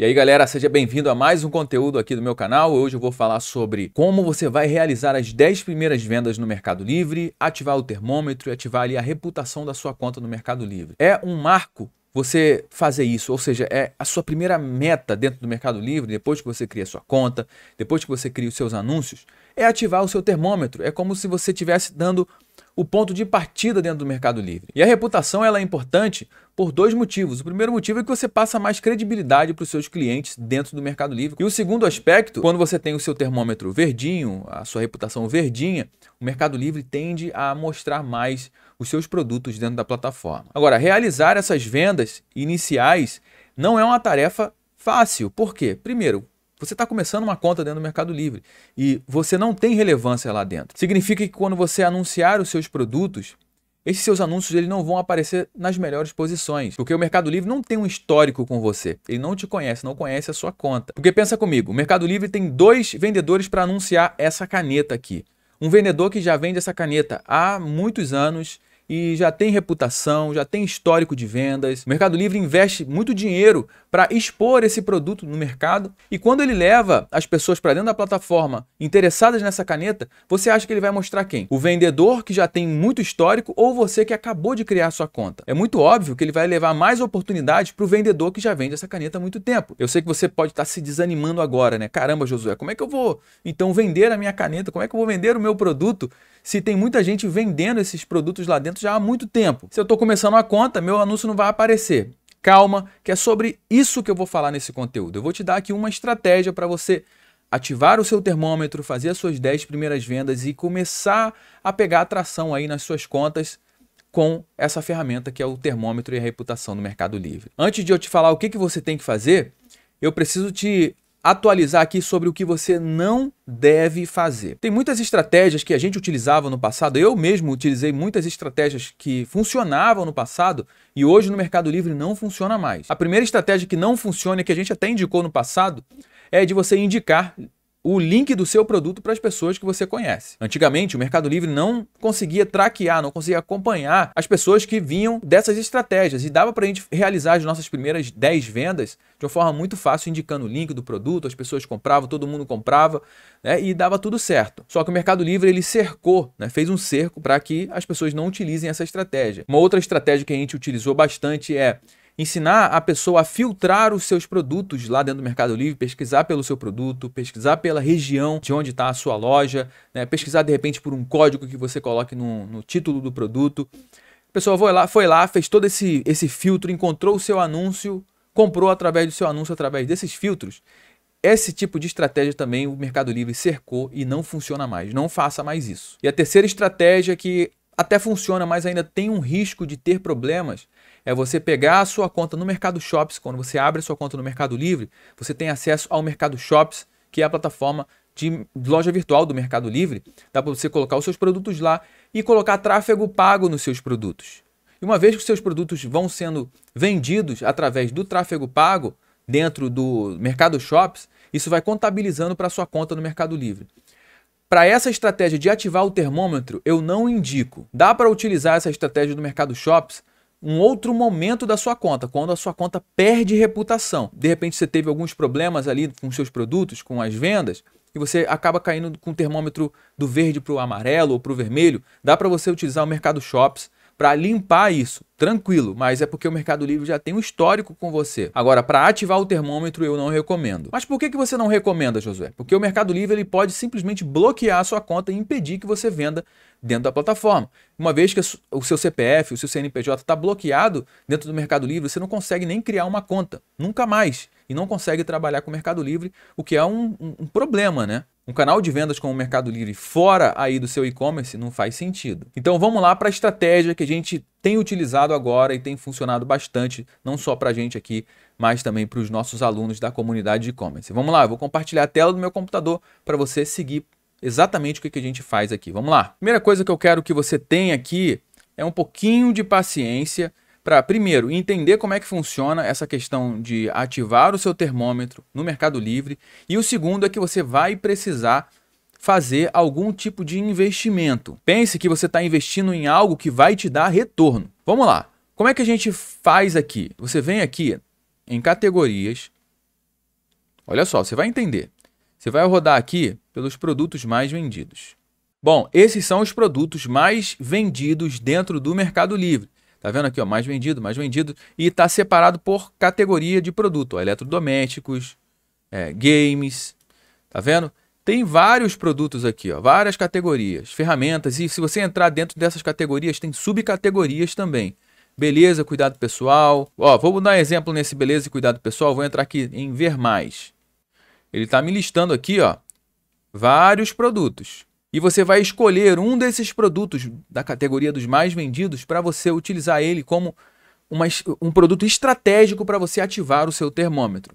E aí galera, seja bem-vindo a mais um conteúdo aqui do meu canal. Hoje eu vou falar sobre como você vai realizar as 10 primeiras vendas no Mercado Livre, ativar o termômetro e ativar ali a reputação da sua conta no Mercado Livre. É um marco você fazer isso, ou seja, é a sua primeira meta dentro do Mercado Livre, depois que você cria sua conta, depois que você cria os seus anúncios, é ativar o seu termômetro. É como se você estivesse dando o ponto de partida dentro do Mercado Livre. E a reputação ela é importante por dois motivos. O primeiro motivo é que você passa mais credibilidade para os seus clientes dentro do Mercado Livre. E o segundo aspecto, quando você tem o seu termômetro verdinho, a sua reputação verdinha, o Mercado Livre tende a mostrar mais os seus produtos dentro da plataforma. Agora, realizar essas vendas iniciais não é uma tarefa fácil. Por quê? Primeiro, você está começando uma conta dentro do Mercado Livre e você não tem relevância lá dentro. Significa que quando você anunciar os seus produtos, esses seus anúncios eles não vão aparecer nas melhores posições, porque o Mercado Livre não tem um histórico com você. Ele não te conhece, não conhece a sua conta. Porque pensa comigo, o Mercado Livre tem dois vendedores para anunciar essa caneta aqui. Um vendedor que já vende essa caneta há muitos anos, e já tem reputação, já tem histórico de vendas. O Mercado Livre investe muito dinheiro para expor esse produto no mercado e quando ele leva as pessoas para dentro da plataforma interessadas nessa caneta, você acha que ele vai mostrar quem? O vendedor que já tem muito histórico ou você que acabou de criar sua conta? É muito óbvio que ele vai levar mais oportunidades para o vendedor que já vende essa caneta há muito tempo. Eu sei que você pode estar tá se desanimando agora, né? Caramba, Josué, como é que eu vou então vender a minha caneta? Como é que eu vou vender o meu produto se tem muita gente vendendo esses produtos lá dentro já há muito tempo. Se eu estou começando a conta, meu anúncio não vai aparecer. Calma, que é sobre isso que eu vou falar nesse conteúdo. Eu vou te dar aqui uma estratégia para você ativar o seu termômetro, fazer as suas 10 primeiras vendas e começar a pegar atração aí nas suas contas com essa ferramenta que é o termômetro e a reputação do Mercado Livre. Antes de eu te falar o que, que você tem que fazer, eu preciso te atualizar aqui sobre o que você não deve fazer. Tem muitas estratégias que a gente utilizava no passado, eu mesmo utilizei muitas estratégias que funcionavam no passado e hoje no Mercado Livre não funciona mais. A primeira estratégia que não funciona, e que a gente até indicou no passado, é de você indicar o link do seu produto para as pessoas que você conhece. Antigamente, o Mercado Livre não conseguia traquear, não conseguia acompanhar as pessoas que vinham dessas estratégias e dava para a gente realizar as nossas primeiras 10 vendas de uma forma muito fácil, indicando o link do produto, as pessoas compravam, todo mundo comprava né, e dava tudo certo. Só que o Mercado Livre ele cercou, né, fez um cerco para que as pessoas não utilizem essa estratégia. Uma outra estratégia que a gente utilizou bastante é ensinar a pessoa a filtrar os seus produtos lá dentro do Mercado Livre, pesquisar pelo seu produto, pesquisar pela região de onde está a sua loja, né? pesquisar de repente por um código que você coloque no, no título do produto. A pessoa foi lá, foi lá, fez todo esse, esse filtro, encontrou o seu anúncio, comprou através do seu anúncio, através desses filtros. Esse tipo de estratégia também o Mercado Livre cercou e não funciona mais. Não faça mais isso. E a terceira estratégia que até funciona, mas ainda tem um risco de ter problemas. É você pegar a sua conta no Mercado Shops, quando você abre a sua conta no Mercado Livre, você tem acesso ao Mercado Shops, que é a plataforma de loja virtual do Mercado Livre. Dá para você colocar os seus produtos lá e colocar tráfego pago nos seus produtos. E uma vez que os seus produtos vão sendo vendidos através do tráfego pago dentro do Mercado Shops, isso vai contabilizando para a sua conta no Mercado Livre. Para essa estratégia de ativar o termômetro, eu não indico. Dá para utilizar essa estratégia do Mercado Shops um outro momento da sua conta, quando a sua conta perde reputação. De repente você teve alguns problemas ali com seus produtos, com as vendas, e você acaba caindo com o termômetro do verde para o amarelo ou para o vermelho. Dá para você utilizar o Mercado Shops para limpar isso. Tranquilo, mas é porque o Mercado Livre já tem um histórico com você. Agora, para ativar o termômetro, eu não recomendo. Mas por que, que você não recomenda, Josué? Porque o Mercado Livre ele pode simplesmente bloquear a sua conta e impedir que você venda dentro da plataforma. Uma vez que o seu CPF, o seu CNPJ está bloqueado dentro do Mercado Livre, você não consegue nem criar uma conta, nunca mais e não consegue trabalhar com o Mercado Livre, o que é um, um, um problema, né? Um canal de vendas como o Mercado Livre fora aí do seu e-commerce não faz sentido. Então vamos lá para a estratégia que a gente tem utilizado agora e tem funcionado bastante, não só para a gente aqui, mas também para os nossos alunos da comunidade de e-commerce. Vamos lá, eu vou compartilhar a tela do meu computador para você seguir exatamente o que a gente faz aqui. Vamos lá. Primeira coisa que eu quero que você tenha aqui é um pouquinho de paciência para, primeiro, entender como é que funciona essa questão de ativar o seu termômetro no Mercado Livre. E o segundo é que você vai precisar fazer algum tipo de investimento. Pense que você está investindo em algo que vai te dar retorno. Vamos lá. Como é que a gente faz aqui? Você vem aqui em categorias. Olha só, você vai entender. Você vai rodar aqui pelos produtos mais vendidos. Bom, esses são os produtos mais vendidos dentro do Mercado Livre. Tá vendo aqui, ó, mais vendido, mais vendido. E está separado por categoria de produto. Ó, eletrodomésticos, é, games, tá vendo? Tem vários produtos aqui, ó, várias categorias, ferramentas. E se você entrar dentro dessas categorias, tem subcategorias também. Beleza, cuidado pessoal. Ó, vou dar exemplo nesse beleza e cuidado pessoal. Vou entrar aqui em ver mais. Ele está me listando aqui, ó, vários produtos. E você vai escolher um desses produtos da categoria dos mais vendidos para você utilizar ele como uma, um produto estratégico para você ativar o seu termômetro.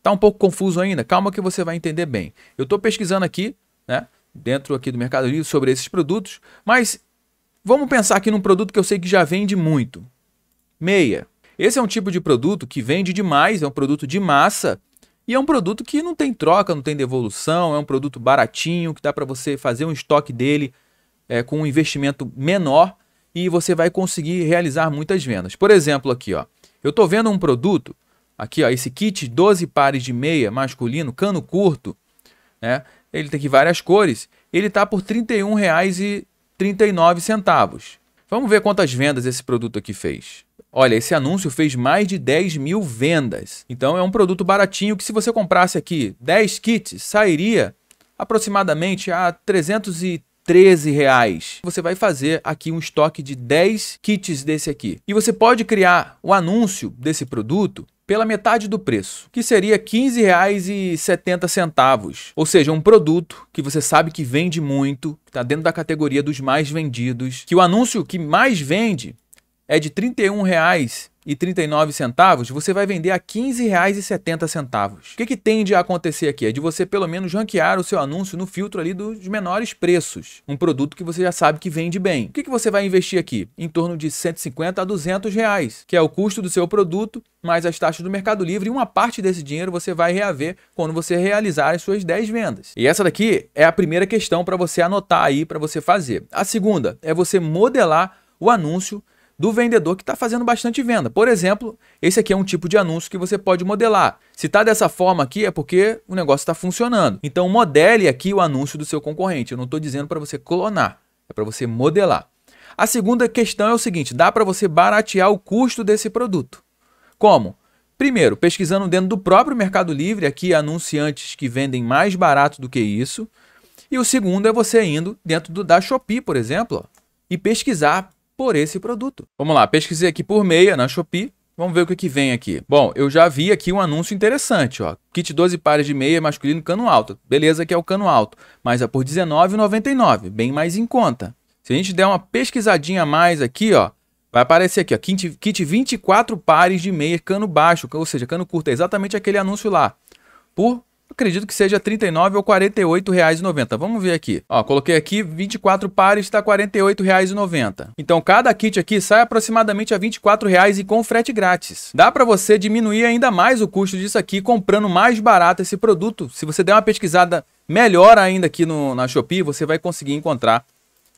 Tá um pouco confuso ainda? Calma que você vai entender bem. Eu estou pesquisando aqui, né, dentro aqui do Mercado Livre sobre esses produtos, mas vamos pensar aqui num produto que eu sei que já vende muito. Meia. Esse é um tipo de produto que vende demais, é um produto de massa e é um produto que não tem troca, não tem devolução, é um produto baratinho, que dá para você fazer um estoque dele é, com um investimento menor e você vai conseguir realizar muitas vendas. Por exemplo, aqui, ó, eu estou vendo um produto, aqui, ó, esse kit 12 pares de meia masculino, cano curto, né? Ele tem aqui várias cores, ele está por R$ 31,39. Vamos ver quantas vendas esse produto aqui fez. Olha, esse anúncio fez mais de 10 mil vendas. Então é um produto baratinho que se você comprasse aqui 10 kits, sairia aproximadamente a 313 reais. Você vai fazer aqui um estoque de 10 kits desse aqui. E você pode criar o anúncio desse produto pela metade do preço, que seria R$ 15,70. Ou seja, um produto que você sabe que vende muito, que está dentro da categoria dos mais vendidos, que o anúncio que mais vende é de R$ 31,39, você vai vender a R$ 15,70. O que, que tende a acontecer aqui? É de você pelo menos ranquear o seu anúncio no filtro ali dos menores preços. Um produto que você já sabe que vende bem. O que, que você vai investir aqui? Em torno de R$ 150 a R$ 200, reais, que é o custo do seu produto mais as taxas do Mercado Livre e uma parte desse dinheiro você vai reaver quando você realizar as suas 10 vendas. E essa daqui é a primeira questão para você anotar aí para você fazer. A segunda é você modelar o anúncio do vendedor que está fazendo bastante venda. Por exemplo, esse aqui é um tipo de anúncio que você pode modelar. Se está dessa forma aqui, é porque o negócio está funcionando. Então, modele aqui o anúncio do seu concorrente. Eu não estou dizendo para você clonar, é para você modelar. A segunda questão é o seguinte: dá para você baratear o custo desse produto. Como? Primeiro, pesquisando dentro do próprio Mercado Livre, aqui anunciantes que vendem mais barato do que isso. E o segundo é você indo dentro do, da Shopee, por exemplo, ó, e pesquisar por esse produto. Vamos lá, pesquisei aqui por meia na Shopee. Vamos ver o que, que vem aqui. Bom, eu já vi aqui um anúncio interessante, ó. Kit 12 pares de meia masculino cano alto. Beleza que é o cano alto, mas é por R$19,99, bem mais em conta. Se a gente der uma pesquisadinha a mais aqui, ó, vai aparecer aqui, ó, kit, kit 24 pares de meia cano baixo, ou seja, cano curto, é exatamente aquele anúncio lá, por acredito que seja 39 ou 48 reais e Vamos ver aqui. Ó, coloquei aqui 24 pares está 48 reais e Então cada kit aqui sai aproximadamente a 24 reais e com frete grátis. Dá para você diminuir ainda mais o custo disso aqui comprando mais barato esse produto. Se você der uma pesquisada melhor ainda aqui no, na Shopee, você vai conseguir encontrar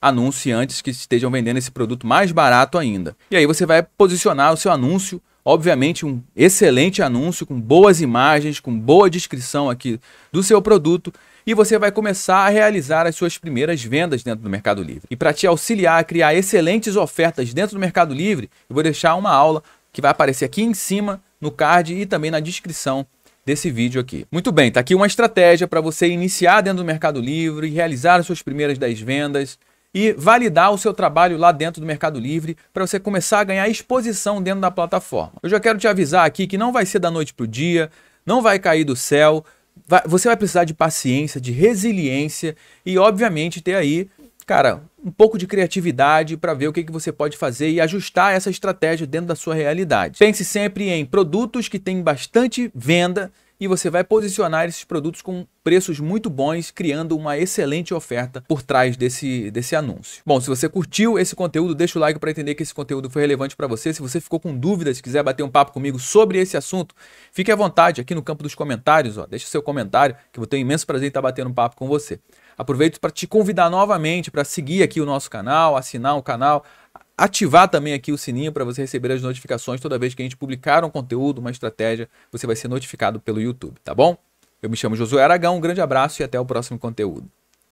anunciantes que estejam vendendo esse produto mais barato ainda. E aí você vai posicionar o seu anúncio obviamente, um excelente anúncio com boas imagens, com boa descrição aqui do seu produto e você vai começar a realizar as suas primeiras vendas dentro do Mercado Livre. E para te auxiliar a criar excelentes ofertas dentro do Mercado Livre, eu vou deixar uma aula que vai aparecer aqui em cima no card e também na descrição desse vídeo aqui. Muito bem, tá aqui uma estratégia para você iniciar dentro do Mercado Livre e realizar as suas primeiras 10 vendas e validar o seu trabalho lá dentro do Mercado Livre para você começar a ganhar exposição dentro da plataforma. Eu já quero te avisar aqui que não vai ser da noite para o dia, não vai cair do céu, vai, você vai precisar de paciência, de resiliência e, obviamente, ter aí, cara, um pouco de criatividade para ver o que, que você pode fazer e ajustar essa estratégia dentro da sua realidade. Pense sempre em produtos que têm bastante venda e você vai posicionar esses produtos com preços muito bons, criando uma excelente oferta por trás desse, desse anúncio. Bom, se você curtiu esse conteúdo, deixa o like para entender que esse conteúdo foi relevante para você. Se você ficou com dúvidas, quiser bater um papo comigo sobre esse assunto, fique à vontade aqui no campo dos comentários, ó, deixa seu comentário, que eu vou ter um imenso prazer em estar tá batendo um papo com você. Aproveito para te convidar novamente para seguir aqui o nosso canal, assinar o canal, ativar também aqui o sininho para você receber as notificações toda vez que a gente publicar um conteúdo, uma estratégia, você vai ser notificado pelo YouTube, tá bom? Eu me chamo Josué Aragão, um grande abraço e até o próximo conteúdo.